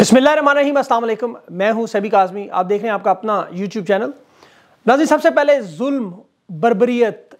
बसमिल मैं हूं सभी काजमी आप देख रहे हैं आपका अपना यूट्यूब चैनल नाजी सबसे पहले जुल्म बरबरीत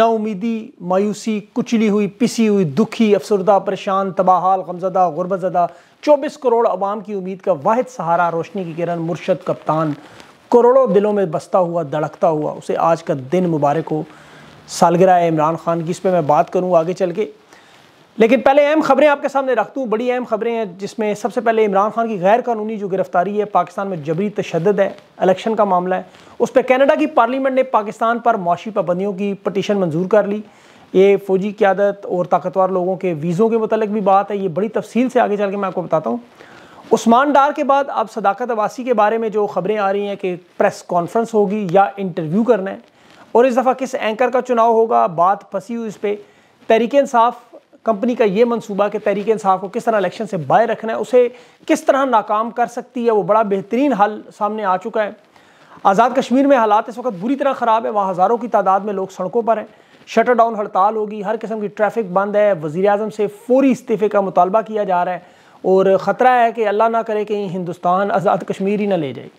नाउमीदी मायूसी कुचली हुई पिसी हुई दुखी अफसरदा परेशान तबाहाल गमजदा जदा चौबीस करोड़ अवाम की उम्मीद का वाद सहारा रोशनी की किरण मुर्शद कप्तान करोड़ों दिलों में बसता हुआ धड़कता हुआ उसे आज का दिन मुबारक हो सालगराह इमरान खान की इस पर मैं बात करूँ आगे चल के लेकिन पहले अहम खबरें आपके सामने रख दूँ बड़ी अहम खबरें हैं जिसमें सबसे पहले इमरान खान की गैर कानूनी जो गिरफ्तारी है पाकिस्तान में जबरी तशद है इलेक्शन का मामला है उस पर कैनेडा की पार्लियामेंट ने पाकिस्तान पर मुशी पाबंदियों की पटिशन मंजूर कर ली ये फ़ौजी क्यादत और ताकतवर लोगों के वीज़ों के मतलब भी बात है ये बड़ी तफसील से आगे चल के मैं आपको बताता हूँ उस्मान डार के बाद अब सदाकत अबासी के बारे में जो खबरें आ रही हैं कि प्रेस कॉन्फ्रेंस होगी या इंटरव्यू करना है और इस दफ़ा किस एंकर का चुनाव होगा बात फंसी हुई इस पर तहरीक इंसाफ़ कंपनी का ये मनसूबा कि तहरीक इंसाफ को किस तरह इलेक्शन से बाहर रखना है उसे किस तरह नाकाम कर सकती है वो बड़ा बेहतरीन हल सामने आ चुका है आज़ाद कश्मीर में हालात इस वक्त बुरी तरह ख़राब है वहाँ हज़ारों की तादाद में लोग सड़कों पर हैं शटर डाउन हड़ताल होगी हर किस्म की ट्रैफिक बंद है वज़ी अजम से फौरी इस्तीफ़े का मुतालबा किया जा रहा है और ख़तरा है कि अल्लाह ना करे कहीं हिंदुस्तान आज़ाद कश्मीर ही ना ले जाए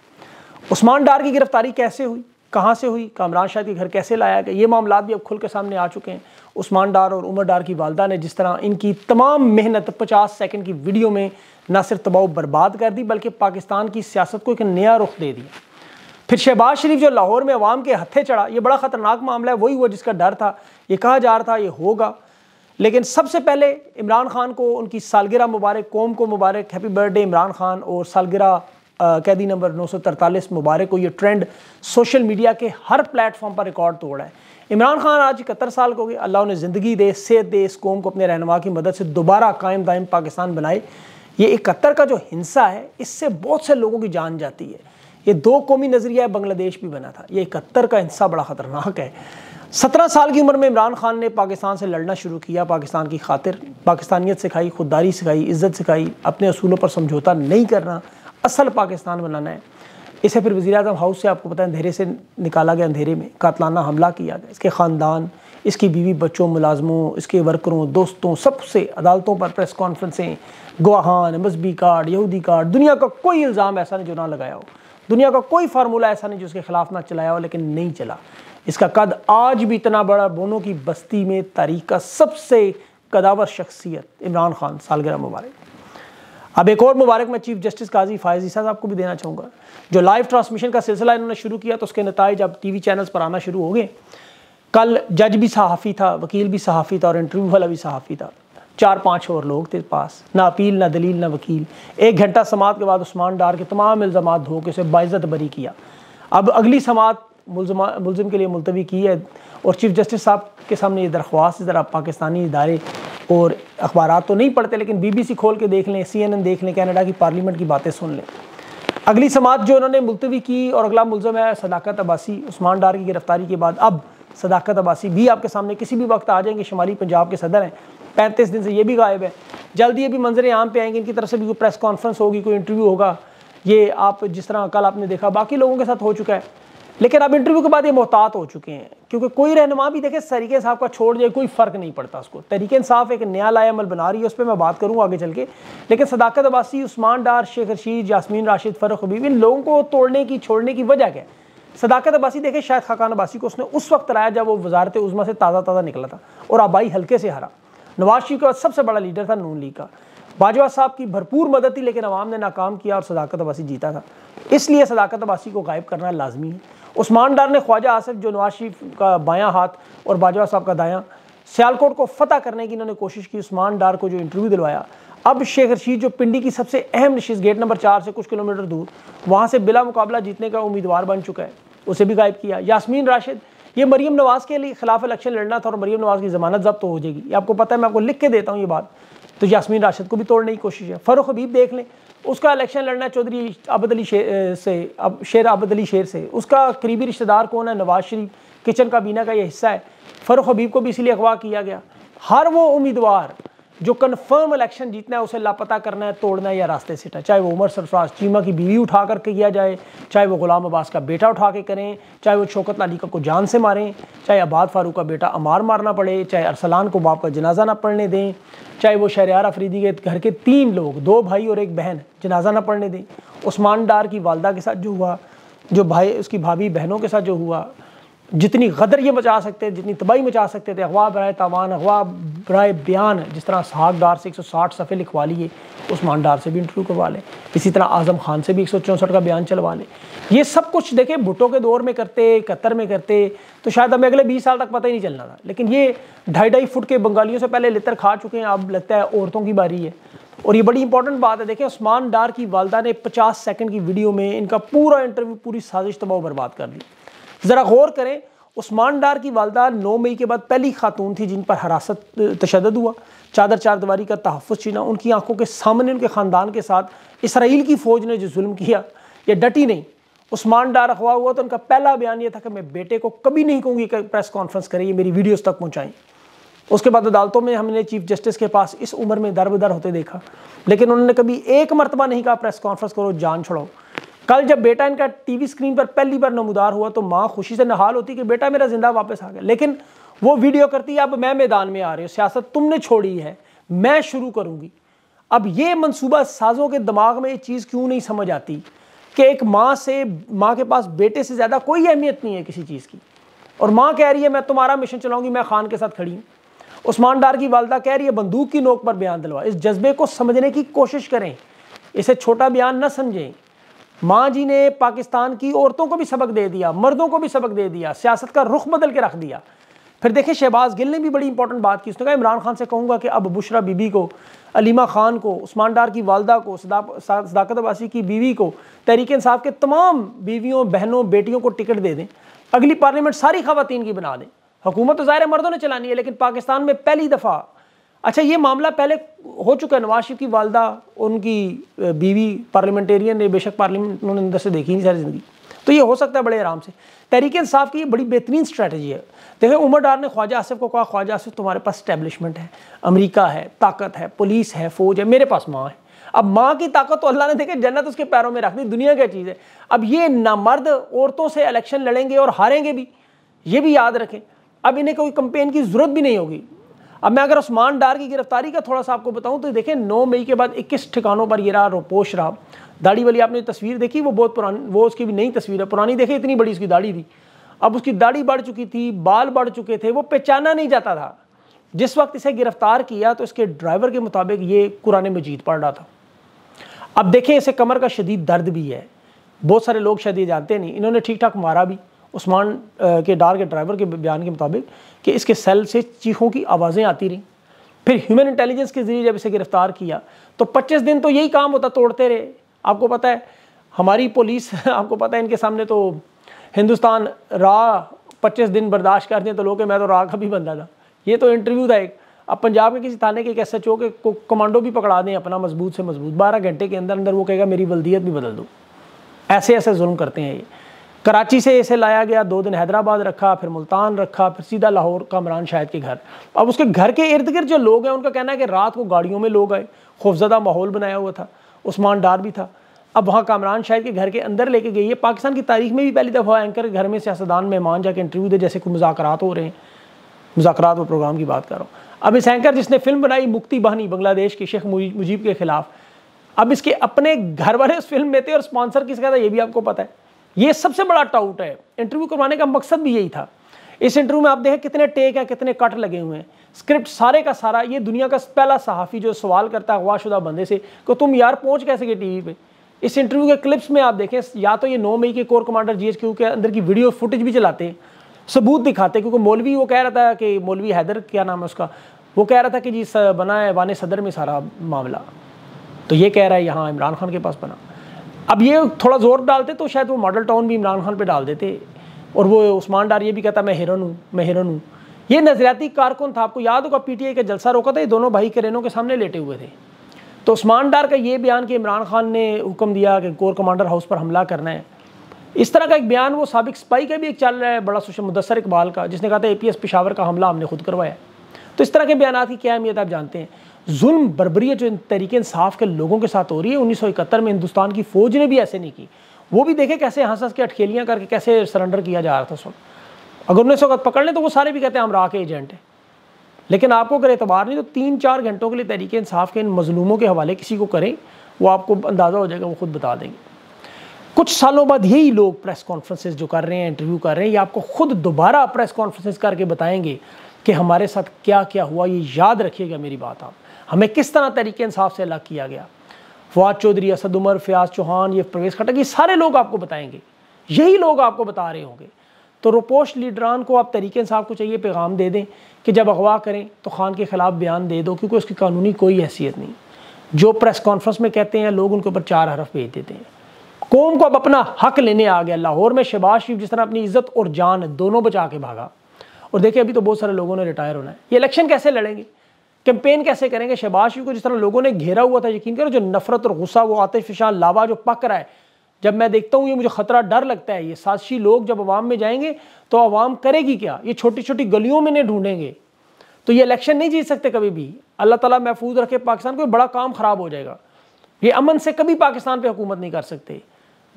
उस्मान डार की गिरफ़्तारी कैसे हुई कहाँ से हुई कामरान शाह के घर कैसे लाया गया ये मामला भी अब खुल के सामने आ चुके हैं उस्मान डार और उमर डार की वालदा ने जिस तरह इनकी तमाम मेहनत पचास सेकेंड की वीडियो में ना सिर्फ तबाह बर्बाद कर दी बल्कि पाकिस्तान की सियासत को एक नया रुख दे दिया फिर शहबाज शरीफ जो लाहौर में अवाम के हत्थे चढ़ा ये बड़ा ख़तरनाक मामला है वही हुआ जिसका डर था ये कहा जा रहा था ये होगा लेकिन सबसे पहले इमरान खान को उनकी सालगिरह मुबारक कौम को मुबारक हैप्पी बर्थडे इमरान खान और सालगिरह कैदी नंबर 943 मुबारक को ये ट्रेंड सोशल मीडिया के हर प्लेटफॉर्म पर रिकॉर्ड तोड़ है इमरान खान आज इकहत्तर साल को गए अल्लाह ने ज़िंदगी दे सेहत दे इस कौम को अपने रहनमा की मदद से दोबारा कायम दायम पाकिस्तान बनाए ये इकहत्तर का जो हिंसा है इससे बहुत से लोगों की जान जाती है ये दो कौमी नज़रिया बांग्लादेश भी बना था ये इकहत्तर का हिंसा बड़ा ख़तरनाक है सत्रह साल की उम्र में इमरान खान ने पाकिस्तान से लड़ना शुरू किया पाकिस्तान की खातिर पाकिस्तानियत सिखाई खुददारी सिखाई इज़्ज़त सिखाई अपने असूलों पर समझौता नहीं करना असल पाकिस्तान बनाना है इसे फिर वजी अजम हाउस से आपको पता है अंधेरे से निकाला गया अंधेरे में कातलाना हमला किया गया इसके ख़ानदान इसकी बीवी बच्चों मुलाजमों इसके वर्करों दोस्तों सबसे अदालतों पर प्रेस कॉन्फ्रेंसें गवाहान मजहबी कार्ड यहूदी कार्ड दुनिया का कोई इल्ज़ाम ऐसा नहीं जो ना लगाया हो दुनिया का कोई फार्मूला ऐसा नहीं जो उसके खिलाफ ना चलाया हो लेकिन नहीं चला इसका कद आज भी इतना बड़ा बोनों की बस्ती में तारीख का सबसे कदावर शख्सियत इमरान खान सालगरह मुबारक अब एक और मुबारक मैं चीफ जस्टिस काजी फायजी साहब आपको भी देना चाहूँगा जो लाइव ट्रांसमिशन का सिलसिला इन्होंने शुरू किया तो उसके नतज अब टी वी चैनल्स पर आना शुरू हो गए कल जज भी सहाफ़ी था वकील भी सहाफ़ी था और इंटरव्यू वाला भी सहाफ़ी था चार पाँच और लोग थे पास ना अपील ना दलील ना वकील एक घंटा समात के बाद उस्मान डार के तमाम इल्ज़ाम धो के उसे बाइज़त बरी किया अब अगली समात मुलजमा मुलम के लिए मुलतवी की है और चीफ जस्टिस साहब के सामने ये दरख्वास्त ज़रा पाकिस्तानी इदारे और अखबार तो नहीं पढ़ते लेकिन बीबीसी खोल के देख लें सीएनएन देख लें कनाडा की पार्लियामेंट की बातें सुन लें अगली समात जो उन्होंने मुलतवी की और अगला मुलम है सदाकत अबासी उस्मान डार की गिरफ्तारी के बाद अब सदाकत अबासी भी आपके सामने किसी भी वक्त आ जाएंगे शुमाली पंजाब के सदर हैं पैंतीस दिन से ये भी गायब है जल्दी ये भी मंजर आम पे आएंगे इनकी तरफ से भी कोई प्रेस कॉन्फ्रेंस होगी कोई इंटरव्यू होगा ये आप जिस तरह कल आपने देखा बाकी लोगों के साथ हो चुका है लेकिन अब इंटरव्यू के बाद ये मोहतात हो चुके हैं क्योंकि कोई रहनुमा भी देखे तरीके साहब का छोड़ जाए कोई फ़र्क नहीं पड़ता उसको तरीके साफ एक नया लायामल बना रही है उस पर मैं बात करूँ आगे चल के लेकिन सदाकत अबासी उस्मान डार शेख रशीद यासमीन राशिद फ़र्क हबीब इन लोगों को तोड़ने की छोड़ने की वजह क्या है सदाकत अब्बासी देखे शायद खाकान अब्बासी को उसने उस वक्त लाया जब वो वजारत उज़मा से ताज़ा ताज़ा निकला था और आबाई हल्के से हारा नवाज शरीफ का सबसे बड़ा लीडर था नून लीग का बाजवा साहब की भरपूर मदद थी लेकिन आवाम ने नाकाम किया और सदाकत अब्बासी जीता था इसलिए सदाकत अब्बासी को गायब करना लाजमी है उस्मान डार ने ख्वाजा आसिफ जो नवाज शरीफ का बायां हाथ और बाजवा साहब का दायां सियालकोट को फतह करने की इन्होंने कोशिश की उस्मान डार को जो इंटरव्यू दिलवाया अब शेख रशीद जो पिंडी की सबसे अहम नशीस गेट नंबर चार से कुछ किलोमीटर दूर वहाँ से बिला मुकाबला जीतने का उम्मीदवार बन चुका है उसे भी गायब किया यासमीन राशिद ये मरीम नवाज़ के लिए खिलाफ इलेक्शन लड़ना था और मरीम नवाज़ की ज़मानत जब्त तो हो जाएगी आपको पता है मैं आपको लिख के देता हूँ ये बात तो यासमीन राशिद को भी तोड़ने की कोशिश है फ़रुख हबीब देख लें उसका इलेक्शन लड़ना चौधरी आबद अली शेर से अब शेर आबद अली शेर से उसका करीबी रिश्तेदार कौन है नवाज शरीफ किचन काबीना का यह हिस्सा है फ़रुख हबीब को भी इसीलिए अगवा किया गया हर वो उम्मीदवार जो कन्फर्म इलेक्शन जीतना है उसे लापता करना है तोड़ना है या रास्ते से चाहे वो उमर सरफराज चीमा की बीवी उठा कर किया जाए चाहे वो गुलाम अब्बास का बेटा उठा के करें चाहे वो शौकत का को जान से मारें चाहे अबाद फारूक का बेटा अमार मारना पड़े चाहे अरसलान को बाप का जनाजा ना पढ़ने दें चाहे वो शहरियार अफरीदी के घर के तीन लोग दो भाई और एक बहन जनाजा ना पढ़ने दें उस्मान डार की वालदा के साथ जो हुआ जो भाई उसकी भाभी बहनों के साथ जो हुआ जितनी गदर ये मचा सकते थे जितनी तबाही मचा सकते थे तो अखवा बर तवान अखवा बर बयान जिस तरह सहाग डार से एक सौ साठ सफ़े लिखवा लिए उस्मान डार से भी इंटरव्यू करवा लें इसी तरह आज़म खान से भी एक सौ चौंसठ का बयान चलवा लें ये सब कुछ देखें भुटो के दौर में करते कतर में करते तो शायद हमें अगले बीस साल तक पता ही नहीं चलना था लेकिन ये ढाई ढाई फुट के बंगालियों से पहले लेतर खा चुके हैं अब लगता है औरतों की बारी है और ये बड़ी इंपॉर्टेंट बात है देखें उस्मान डार की वालदा ने पचास सेकेंड की वीडियो में इनका पूरा इंटरव्यू पूरी साजिश तबाह बर्बाद कर दी ज़रा गौर करें उस्मान डार की वालदा नौ मई के बाद पहली खातून थी जिन पर हरासत तशद हुआ चादर चार का तहफ़ छीना उनकी आंखों के सामने उनके ख़ानदान के साथ इसराइल की फ़ौज ने जो जुल्म किया यह डटी नहीं उस्मान डार अखवा हुआ तो उनका पहला बयान ये था कि मैं बेटे को कभी नहीं कहूँगी कि प्रेस कॉन्फ्रेंस करें ये मेरी वीडियोज़ तक पहुँचाएं उसके बाद अदालतों में हमने चीफ जस्टिस के पास इस उम्र में दर बदर होते देखा लेकिन उन्होंने कभी एक मरतबा नहीं कहा प्रेस कॉन्फ्रेंस करो जान छोड़ाओ कल जब बेटा इनका टीवी स्क्रीन पर पहली बार नमदार हुआ तो माँ खुशी से नहाल होती कि बेटा मेरा जिंदा वापस आ गया लेकिन वो वीडियो करती है अब मैं मैदान में आ रही हूँ सियासत तुमने छोड़ी है मैं शुरू करूँगी अब ये मनसूबा साजों के दिमाग में ये चीज़ क्यों नहीं समझ आती कि एक माँ से माँ के पास बेटे से ज़्यादा कोई अहमियत नहीं है किसी चीज़ की और माँ कह रही है मैं तुम्हारा मिशन चलाऊँगी मैं खान के साथ खड़ी हूँ उस्मान डार की वालदा कह रही है बंदूक की नोक पर बयान दिलवा इस जज्बे को समझने की कोशिश करें इसे छोटा बयान न समझें माँ जी ने पाकिस्तान की औरतों को भी सबक दे दिया मर्दों को भी सबक दे दिया सियासत का रुख बदल के रख दिया फिर देखें शहबाज गिल ने भी बड़ी इंपॉर्टेंट बात की उसने कहा इमरान खान से कहूँगा कि अब बुशरा बीबी को अलीमा खान को उस्मान डार की वालदा को सदाकत अबासी की बीवी को तहरीक इंसाफ के तमाम बीवियों बहनों बेटियों को टिकट दे दें अगली पार्लियामेंट सारी खातन की बना दें हुकूमत तो ज़ाहिर मर्दों ने चलानी है लेकिन पाकिस्तान में पहली दफ़ा अच्छा ये मामला पहले हो चुका है नवाज शरीफ की वालदा उनकी बीवी पार्लियामेंटेरियन ने बेशक पार्लियामेंट उन्होंने अंदर से देखी नहीं सारी ज़िंदगी तो ये हो सकता है बड़े आराम से तहरीक इंसाफ की ये बड़ी बेहतरीन स्ट्रैटेजी है देखिए उमर डार ने ख्वाजा आसिफ को कहा ख्वाजा आसिफ तुम्हारे पास स्टैब्लिशमेंट है अमरीका है ताकत है पुलिस है फौज है मेरे पास माँ है अब माँ की ताकत तो अल्लाह ने देखे जन्नत उसके पैरों में रख दी दुनिया क्या चीज़ है अब ये नामर्द औरतों से इलेक्शन लड़ेंगे और हारेंगे भी ये भी याद रखें अब इन्हें कोई कंपेन की ज़रूरत भी नहीं होगी अब मैं अगर उस्मान डार की गिरफ्तारी का थोड़ा सा आपको बताऊं तो देखें नौ मई के बाद इक्कीस ठिकानों पर ये रहा रोपोश रहा दाढ़ी वाली आपने तस्वीर देखी वो बहुत पुरानी वो उसकी भी नई तस्वीर है पुरानी देखे इतनी बड़ी उसकी दाढ़ी थी अब उसकी दाढ़ी बढ़ चुकी थी बाल बढ़ चुके थे वो पहचाना नहीं जाता था जिस वक्त इसे गिरफ्तार किया तो इसके ड्राइवर के मुताबिक ये कुरान मजीद पढ़ रहा था अब देखें इसे कमर का शदीद दर्द भी है बहुत सारे लोग शायद ये जानते नहीं इन्होंने ठीक ठाक मारा भी उस्मान के डार के ड्राइवर के बयान के मुताबिक कि इसके सेल से चीखों की आवाज़ें आती रहीं फिर ह्यूमन इंटेलिजेंस के ज़रिए जब इसे गिरफ़्तार किया तो 25 दिन तो यही काम होता तोड़ते रहे आपको पता है हमारी पुलिस आपको पता है इनके सामने तो हिंदुस्तान रा पच्चीस दिन बर्दाश्त कर दें तो लोग मैं तो राह का भी बंदा था ये तो इंटरव्यू था एक अब पंजाब के किसी थाने के एक एस एच ओ के कमांडो भी पकड़ा दें अपना मजबूत से मजबूत बारह घंटे के अंदर अंदर वो कहेगा मेरी बल्दियत भी बदल दो ऐसे ऐसे जुल्म करते हैं ये कराची से इसे लाया गया दो दिन हैदराबाद रखा फिर मुल्तान रखा फिर सीधा लाहौर कामरान शाहिद के घर अब उसके घर के इर्द गिर्द जो लोग हैं उनका कहना है कि रात को गाड़ियों में लोग आए खौफजदा माहौल बनाया हुआ था उस्मान डार भी था अब वहाँ कामरान शाहिद के घर के अंदर लेके गई है पाकिस्तान की तारीख में भी पहली दफ़ा एंकर के घर में सियासदान मेहमान जाके इंटरव्यू दे जैसे कोई मुजाकर हो रहे हैं मुजाकर व प्रोग्राम की बात कर रहा हूँ अब इस एंकर जिसने फिल्म बनाई मुक्ति बहनी बांग्लादेश के शेख मुजीब के खिलाफ अब इसके अपने घर वाले उस फिल्म में थे और स्पॉन्सर किसका था ये भी आपको पता है ये सबसे बड़ा टाउट है इंटरव्यू करवाने का मकसद भी यही था इस इंटरव्यू में आप देखें कितने टेक हैं कितने कट लगे हुए हैं स्क्रिप्ट सारे का सारा ये दुनिया का पहला सहाफ़ी जो सवाल करता है अगवाशुदा बंदे से कि तुम यार पहुंच कैसे गए टीवी पे इस इंटरव्यू के क्लिप्स में आप देखें या तो ये नौ मई के कोर कमांडर जी के अंदर की वीडियो फुटेज भी चलाते हैं सबूत दिखाते क्योंकि मौलवी वो कह रहा था कि मौलवी हैदर क्या नाम है उसका वो कह रहा था कि जी बना है वान सदर में सारा मामला तो ये कह रहा है यहाँ इमरान खान के पास बना अब ये थोड़ा ज़ोर डालते तो शायद वो मॉडल टाउन भी इमरान खान पे डाल देते और वो उस्मान डार ये भी कहता मैं हिरन हूँ मैं हिरन हूँ ये नजरियाती कारकुन था आपको याद होगा आई का जलसा रोका था ये दोनों भाई करेनों के सामने लेटे हुए थे तो उस्मान डार का ये बयान कि इमरान खान ने हुक्म दिया कि कोर कमांडर हाउस पर हमला करना है इस तरह का एक बयान वो सबक स्पाई का भी एक चल रहा है बड़ा सोशल मुदसर इकबाल का जिसने कहा था ए पी एस पिशावर का हमला हमने खुद करवाया तो इस तरह के बयान की क्या अहमियत आप जानते हैं जुल्म बरबरीत जो इन तरीके इंसाफ के लोगों के साथ हो रही है इकहत्तर में हिंदुस्तान की फ़ौज ने भी ऐसे नहीं की वो भी देखे कैसे हंस हंस के अटकेलियाँ करके कैसे सरेंडर किया जा रहा था सुन अगर उन्हें सौ पकड़ लें तो वो सारे भी कहते हैं हम राह के एजेंट हैं लेकिन आपको अगर एतबार नहीं तो तीन चार घंटों के लिए तरीके इंसाफ के इन मजलूमों के हवाले किसी को करें वो आपको अंदाज़ा हो जाएगा वो खुद बता देंगे कुछ सालों बाद यही लोग प्रेस कॉन्फ्रेंसेज जो कर रहे हैं इंटरव्यू कर रहे हैं ये आपको खुद दोबारा प्रेस कॉन्फ्रेंसेज करके बताएंगे कि हमारे साथ क्या क्या हुआ ये याद रखिएगा मेरी बात आप हमें किस तरह तरीके इंसाफ से अलग किया गया फवाद चौधरी असद उमर फयाज चौहान ये प्रवेश खटक ये सारे लोग आपको बताएंगे यही लोग आपको बता रहे होंगे तो रोपोश लीडरान को आप तरीके इंसाफ को चाहिए पैगाम दे दें कि जब अगवा करें तो खान के खिलाफ बयान दे दो क्योंकि उसकी कानूनी कोई हैसियत नहीं जो प्रेस कॉन्फ्रेंस में कहते हैं लोग उनके ऊपर चार हरफ भेज देते हैं कौम को अब अपना हक लेने आ गया लाहौर में शहबाज शरीफ जिस तरह अपनी इज्जत और जान दोनों बचा के भागा और देखिए अभी तो बहुत सारे लोगों ने रिटायर होना है ये इलेक्शन कैसे लड़ेंगे कैंपेन कैसे करेंगे शहबाज को जिस तरह लोगों ने घेरा हुआ था यकीन करो जो नफरत और गुस्सा वो आतिश फिशान लावा जो पक रहा है जब मैं देखता हूँ ये मुझे ख़तरा डर लगता है ये साजिशी लोग जब आवाम में जाएंगे तो आवाम करेगी क्या ये छोटी छोटी गलियों में नहीं ढूंढेंगे तो ये इलेक्शन नहीं जीत सकते कभी भी अल्लाह ताला महफूज रखे पाकिस्तान को बड़ा काम ख़राब हो जाएगा ये अमन से कभी पाकिस्तान पर हुकूमत नहीं कर सकते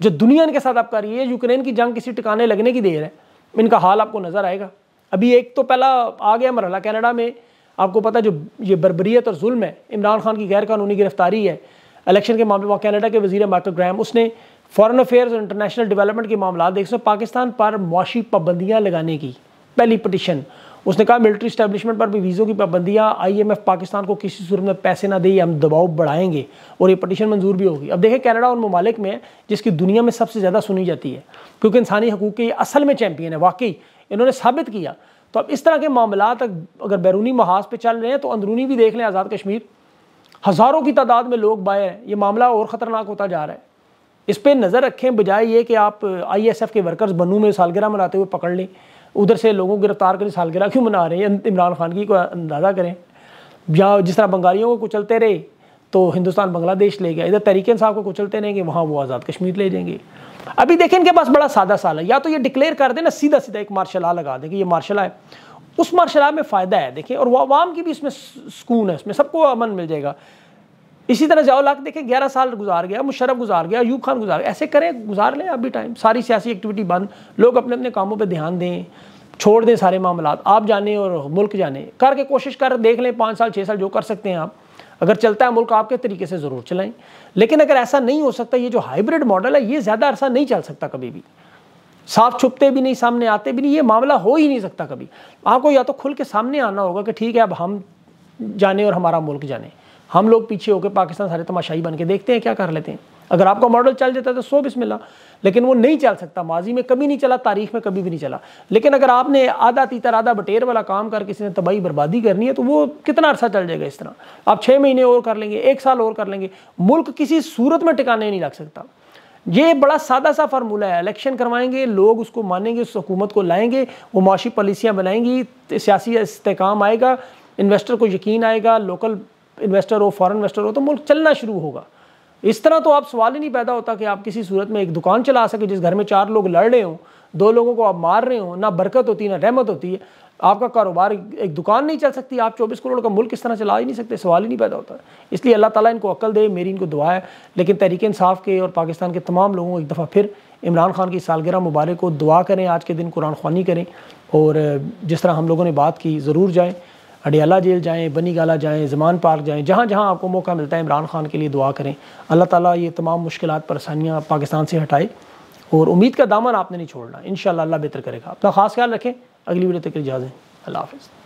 जो दुनिया के साथ आप कर रही है यूक्रेन की जंग किसी टिकाने लगने की देर है इनका हाल आपको नज़र आएगा अभी एक तो पहला आ गया मरहला कैनेडा में आपको पता है जो ये बरबरीत और जुल्म है इमरान खान की गैर कानूनी गिरफ्तारी है इलेक्शन के मामले में कैनेडा के वजीर माइकल ग्राम उसने फॉरेन अफेयर्स और इंटरनेशनल डेवलपमेंट के मामला देख सो पाकिस्तान पर मुआशी पाबंदियाँ लगाने की पहली पटिशन उसने कहा मिलिट्री स्टैब्लिशमेंट पर भी वीज़ों की पाबंदियाँ आईएमएफ पाकिस्तान को किसी सूरत में पैसे ना दे हम दबाव बढ़ाएंगे और ये पटिशन मंजूर भी होगी अब देखें कनाडा उन ममालिक में जिसकी दुनिया में सबसे ज़्यादा सुनी जाती है क्योंकि इंसानी हकूक़ के ये असल में चैम्पियन है वाकई इन्होंने साबित किया तो अब इस तरह के मामला अगर बैरूनी महाज पर चल रहे हैं तो अंदरूनी भी देख लें आज़ाद कश्मीर हज़ारों की तादाद में लोग बाए हैं ये मामला और ख़तरनाक होता जा रहा है इस पर नज़र रखें बजाय ये कि आप आई एस एफ के वर्कर्स बनू में सालगिरह मनाते हुए पकड़ लें उधर से लोगों को गिरफ्तार करें सालगिरह क्यों मना रहे हैं इमरान खान की को अंदाज़ा करें या जिस तरह बंगालियों को कुचलते रहे तो हिंदुस्तान बांग्लादेश ले गया इधर तहरीक साहब को कुचलते रहेंगे वहाँ वो आज़ाद कश्मीर ले जाएंगे अभी देखें इनके पास बड़ा सादा साल है या तो ये डिक्लेयर कर देना सीधा सीधा एक मार्शल आ लगा दें कि ये मार्शल है उस मार्शल आ में फ़ायदा है देखें और वाम की भी इसमें सुकून है इसमें सबको अमन मिल जाएगा इसी तरह जाओ लाख देखें ग्यारह साल गुजार गया मुशरफ गुजार गया यूब खान गुजार गया ऐसे करें गुजार लें अभी टाइम सारी सियासी एक्टिविटी बंद लोग अपने अपने कामों पर ध्यान दें छोड़ दें सारे मामला आप जाने और मुल्क जाने करके कोशिश कर देख लें पाँच साल छः साल जो कर सकते हैं आप अगर चलता है मुल्क आपके तरीके से ज़रूर चलाएं लेकिन अगर ऐसा नहीं हो सकता ये जो हाइब्रिड मॉडल है ये ज़्यादा अरसा नहीं चल सकता कभी भी साफ छुपते भी नहीं सामने आते भी नहीं ये मामला हो ही नहीं सकता कभी आपको या तो खुल के सामने आना होगा कि ठीक है अब हम जाने और हमारा मुल्क जाने हम लोग पीछे होकर पाकिस्तान सारे तमाशाही बन के देखते हैं क्या कर लेते हैं अगर आपका मॉडल चल जाता है तो सो बिस्मिल्लाह लेकिन वो नहीं चल सकता माजी में कभी नहीं चला तारीख में कभी भी नहीं चला लेकिन अगर आपने आधा तीतर आधा बटेर वाला काम कर किसी ने तबाही बर्बादी करनी है तो वो कितना अर्सा चल जाएगा इस तरह आप छः महीने और कर लेंगे एक साल और कर लेंगे मुल्क किसी सूरत में टिकाने नहीं लग सकता ये बड़ा सादा सा फार्मूला है इलेक्शन करवाएंगे लोग उसको मानेंगे उस हुकूमत को लाएंगे वो माशी पॉलिसियाँ बनाएंगी सियासी इसकाम आएगा इन्वेस्टर को यकीन आएगा लोकल इन्वेस्टर हो फॉरेन इन्वेस्टर हो तो मुल्क चलना शुरू होगा इस तरह तो आप सवाल ही नहीं पैदा होता कि आप किसी सूरत में एक दुकान चला सके जिस घर में चार लोग लड़ रहे हों दो लोगों को आप मार रहे हों ना बरकत होती ना रहमत होती है आपका कारोबार एक दुकान नहीं चल सकती आप चौबीस करोड़ का मुल्क इस तरह चला ही नहीं सकते सवाल ही नहीं पैदा होता इसलिए अल्लाह ताला इनको अक्ल दे मेरी इनको दुआ है लेकिन तहरीक इंसाफ के और पाकिस्तान के तमाम लोगों को एक दफ़ा फिर इमरान खान की सालगिरह मुबारक को दुआ करें आज के दिन कुरान खानी करें और जिस तरह हम लोगों ने बात की ज़रूर जाएँ अडियाला जेल जाएँ बनी गाला जाएँ जमान पार्क जाएँ जहाँ जहाँ आपको मौका मिलता है इमरान खान के लिए दुआ करें अल्लाह ताला ये तमाम मुश्किल परेशानियाँ पाकिस्तान से हटाए और उम्मीद का दामन आपने नहीं छोड़ना इन अल्लाह बेहतर करेगा अपना खास ख्याल रखें अगली वीडियो तक इजाज़ें अल्लाह हाफिज़